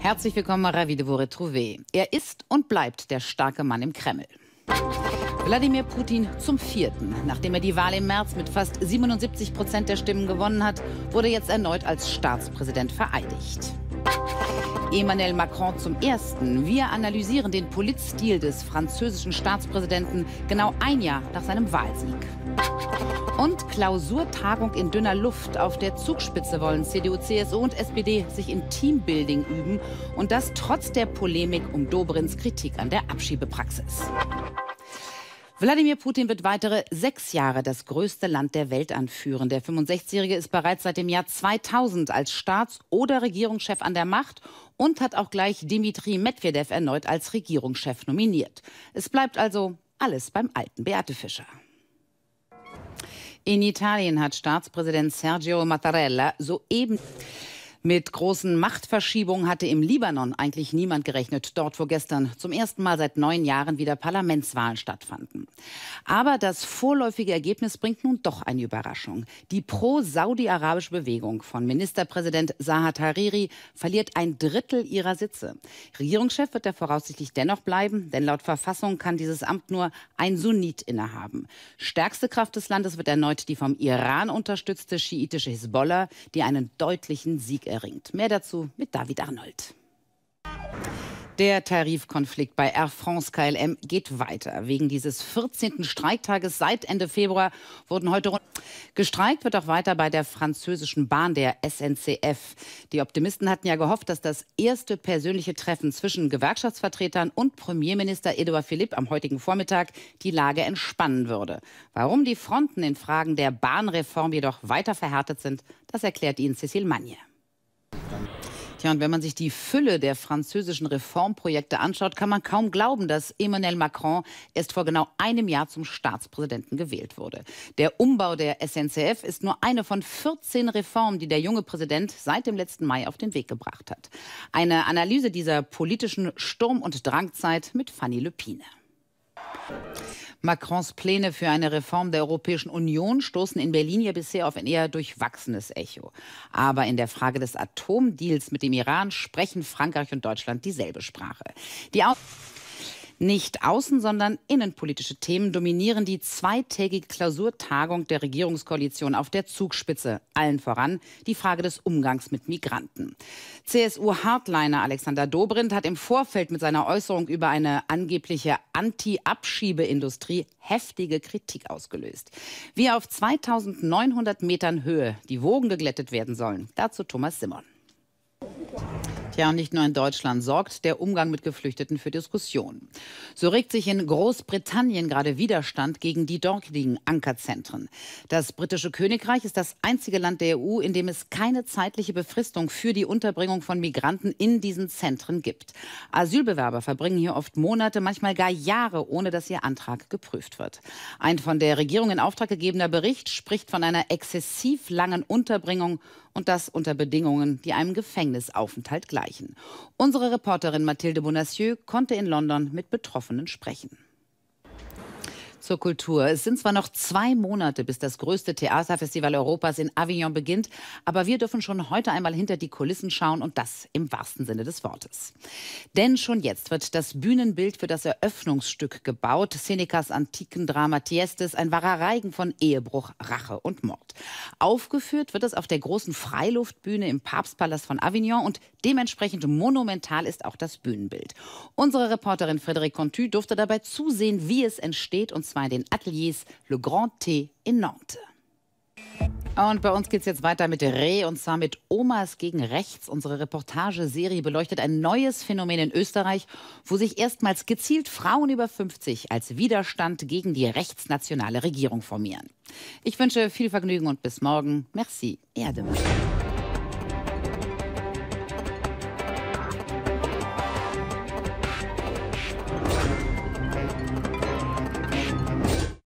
Herzlich willkommen, Ravi de vous Er ist und bleibt der starke Mann im Kreml. Wladimir Putin zum vierten. Nachdem er die Wahl im März mit fast 77 Prozent der Stimmen gewonnen hat, wurde jetzt erneut als Staatspräsident vereidigt. Emmanuel Macron zum ersten. Wir analysieren den Politstil des französischen Staatspräsidenten genau ein Jahr nach seinem Wahlsieg. Und Klausurtagung in dünner Luft. Auf der Zugspitze wollen CDU, CSU und SPD sich in Teambuilding üben. Und das trotz der Polemik um Dobrins Kritik an der Abschiebepraxis. Wladimir Putin wird weitere sechs Jahre das größte Land der Welt anführen. Der 65-Jährige ist bereits seit dem Jahr 2000 als Staats- oder Regierungschef an der Macht und hat auch gleich Dmitri Medvedev erneut als Regierungschef nominiert. Es bleibt also alles beim alten Beate Fischer. In Italien hat Staatspräsident Sergio Mattarella soeben mit großen Machtverschiebungen hatte im Libanon eigentlich niemand gerechnet, dort wo gestern zum ersten Mal seit neun Jahren wieder Parlamentswahlen stattfanden. Aber das vorläufige Ergebnis bringt nun doch eine Überraschung. Die pro-saudi-arabische Bewegung von Ministerpräsident Saad Hariri verliert ein Drittel ihrer Sitze. Regierungschef wird er voraussichtlich dennoch bleiben, denn laut Verfassung kann dieses Amt nur ein Sunnit innehaben. Stärkste Kraft des Landes wird erneut die vom Iran unterstützte schiitische Hisbollah, die einen deutlichen Sieg erringt. Mehr dazu mit David Arnold. Der Tarifkonflikt bei Air France KLM geht weiter. Wegen dieses 14. Streiktages seit Ende Februar wurden heute gestreikt, wird auch weiter bei der französischen Bahn der SNCF. Die Optimisten hatten ja gehofft, dass das erste persönliche Treffen zwischen Gewerkschaftsvertretern und Premierminister Edouard Philipp am heutigen Vormittag die Lage entspannen würde. Warum die Fronten in Fragen der Bahnreform jedoch weiter verhärtet sind, das erklärt Ihnen Cécile Magne. Tja, und wenn man sich die Fülle der französischen Reformprojekte anschaut, kann man kaum glauben, dass Emmanuel Macron erst vor genau einem Jahr zum Staatspräsidenten gewählt wurde. Der Umbau der SNCF ist nur eine von 14 Reformen, die der junge Präsident seit dem letzten Mai auf den Weg gebracht hat. Eine Analyse dieser politischen Sturm- und Drangzeit mit Fanny Lupine. Macrons Pläne für eine Reform der Europäischen Union stoßen in Berlin ja bisher auf ein eher durchwachsenes Echo. Aber in der Frage des Atomdeals mit dem Iran sprechen Frankreich und Deutschland dieselbe Sprache. Die Aus nicht außen, sondern innenpolitische Themen dominieren die zweitägige Klausurtagung der Regierungskoalition auf der Zugspitze. Allen voran die Frage des Umgangs mit Migranten. CSU-Hardliner Alexander Dobrindt hat im Vorfeld mit seiner Äußerung über eine angebliche Anti-Abschiebeindustrie heftige Kritik ausgelöst. Wie auf 2900 Metern Höhe die Wogen geglättet werden sollen. Dazu Thomas Simon ja, und nicht nur in Deutschland sorgt der Umgang mit Geflüchteten für Diskussionen. So regt sich in Großbritannien gerade Widerstand gegen die dortigen Ankerzentren. Das britische Königreich ist das einzige Land der EU, in dem es keine zeitliche Befristung für die Unterbringung von Migranten in diesen Zentren gibt. Asylbewerber verbringen hier oft Monate, manchmal gar Jahre, ohne dass ihr Antrag geprüft wird. Ein von der Regierung in Auftrag gegebener Bericht spricht von einer exzessiv langen Unterbringung und das unter Bedingungen, die einem Gefängnisaufenthalt gleichen erreichen. Unsere Reporterin Mathilde Bonacieux konnte in London mit Betroffenen sprechen zur Kultur. Es sind zwar noch zwei Monate, bis das größte Theaterfestival Europas in Avignon beginnt, aber wir dürfen schon heute einmal hinter die Kulissen schauen und das im wahrsten Sinne des Wortes. Denn schon jetzt wird das Bühnenbild für das Eröffnungsstück gebaut. Senecas Antikendrama Tiestes, ein wahrer Reigen von Ehebruch, Rache und Mord. Aufgeführt wird es auf der großen Freiluftbühne im Papstpalast von Avignon und dementsprechend monumental ist auch das Bühnenbild. Unsere Reporterin Frédéric Contu durfte dabei zusehen, wie es entsteht und zwar zwar in den Ateliers Le Grand T in Nantes. Und bei uns geht es jetzt weiter mit Reh und zwar mit Omas gegen Rechts. Unsere Reportageserie beleuchtet ein neues Phänomen in Österreich, wo sich erstmals gezielt Frauen über 50 als Widerstand gegen die rechtsnationale Regierung formieren. Ich wünsche viel Vergnügen und bis morgen. Merci, Erde.